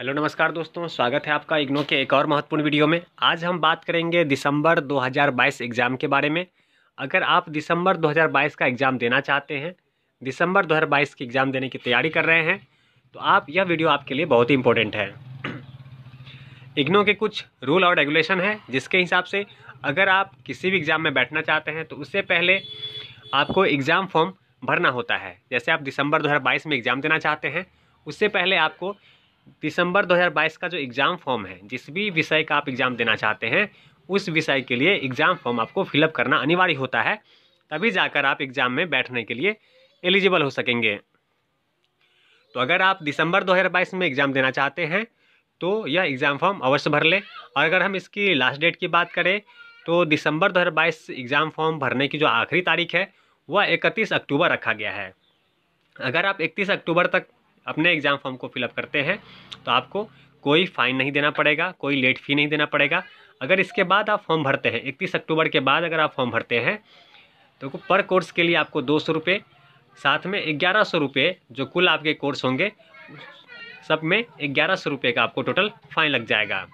hello नमस्कार दोस्तों स्वागत है आपका इग्नो के एक और महत्वपूर्ण वीडियो में आज हम बात करेंगे दिसंबर 2022 एग्ज़ाम के बारे में अगर आप दिसंबर 2022 का एग्ज़ाम देना चाहते हैं दिसंबर 2022 की एग्ज़ाम देने की तैयारी कर रहे हैं तो आप यह वीडियो आपके लिए बहुत ही इंपॉर्टेंट है इग्नो के कुछ रूल और रेगुलेशन है जिसके हिसाब से अगर आप किसी भी एग्ज़ाम में बैठना चाहते हैं तो उससे पहले आपको एग्ज़ाम फॉर्म भरना होता है जैसे आप दिसंबर दो में एग्ज़ाम देना चाहते हैं उससे पहले आपको दिसंबर 2022 का जो एग्ज़ाम फॉर्म है जिस भी विषय का आप एग्ज़ाम देना चाहते हैं उस विषय के लिए एग्ज़ाम फॉर्म आपको फिलअप करना अनिवार्य होता है तभी जाकर आप एग्ज़ाम में बैठने के लिए एलिजिबल हो सकेंगे तो अगर आप दिसंबर 2022 में एग्ज़ाम देना चाहते हैं तो यह एग्ज़ाम फॉर्म अवश्य भर लें और अगर हम इसकी लास्ट डेट की बात करें तो दिसंबर 2022 एग्ज़ाम फॉर्म भरने की जो आखिरी तारीख है वह 31 अक्टूबर रखा गया है अगर आप 31 अक्टूबर तक अपने एग्ज़ाम फॉर्म को फिलअप करते हैं तो आपको कोई फ़ाइन नहीं देना पड़ेगा कोई लेट फ़ी नहीं देना पड़ेगा अगर इसके बाद आप फॉर्म भरते हैं इकतीस अक्टूबर के बाद अगर आप फॉर्म भरते हैं तो पर कोर्स के लिए आपको दो सौ रुपये साथ में ग्यारह सौ रुपये जो कुल आपके कोर्स होंगे सब में ग्यारह सौ रुपये का आपको टोटल फ़ाइन लग जाएगा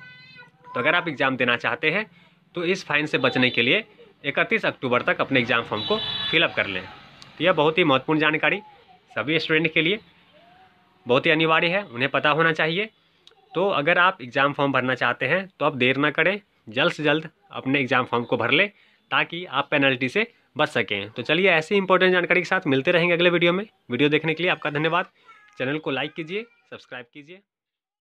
तो अगर आप एग्ज़ाम देना चाहते हैं तो इस फाइन से बचने के लिए इकतीस अक्टूबर तक अपने एग्ज़ाम फॉर्म को फिलअप कर लें तो यह बहुत ही महत्वपूर्ण जानकारी सभी स्टूडेंट के लिए बहुत ही अनिवार्य है उन्हें पता होना चाहिए तो अगर आप एग्ज़ाम फॉर्म भरना चाहते हैं तो आप देर ना करें जल्द से जल्द अपने एग्ज़ाम फॉर्म को भर लें ताकि आप पेनल्टी से बच सकें तो चलिए ऐसी इंपॉर्टेंट जानकारी के साथ मिलते रहेंगे अगले वीडियो में वीडियो देखने के लिए आपका धन्यवाद चैनल को लाइक कीजिए सब्सक्राइब कीजिए